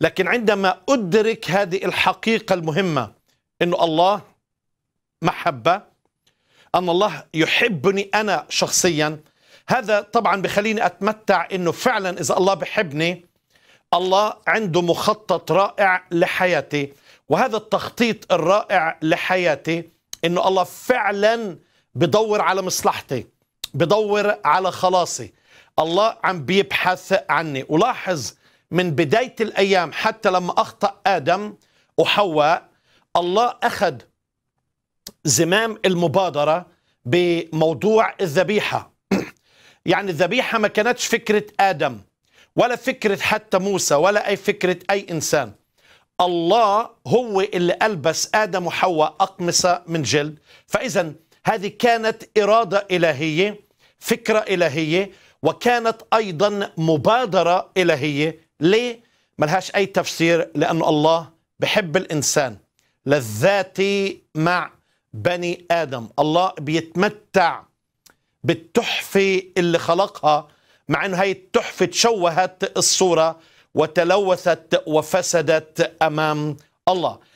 لكن عندما أدرك هذه الحقيقة المهمة أن الله محبة أن الله يحبني أنا شخصيا هذا طبعا بخليني أتمتع أنه فعلا إذا الله بحبني الله عنده مخطط رائع لحياتي وهذا التخطيط الرائع لحياتي أنه الله فعلا بدور على مصلحتي بدور على خلاصي الله عم بيبحث عني ولاحظ من بداية الأيام حتى لما أخطأ آدم وحواء الله أخذ زمام المبادرة بموضوع الذبيحة يعني الذبيحة ما كانتش فكرة آدم ولا فكرة حتى موسى ولا أي فكرة أي إنسان الله هو اللي ألبس آدم وحواء أقمصة من جلد فإذا هذه كانت إرادة إلهية فكرة إلهية وكانت أيضا مبادرة إلهية ليه؟ ملهاش أي تفسير لأنه الله بحب الإنسان لذاتي مع بني آدم الله بيتمتع بالتحفة اللي خلقها مع أنه هاي التحفة تشوهت الصورة وتلوثت وفسدت أمام الله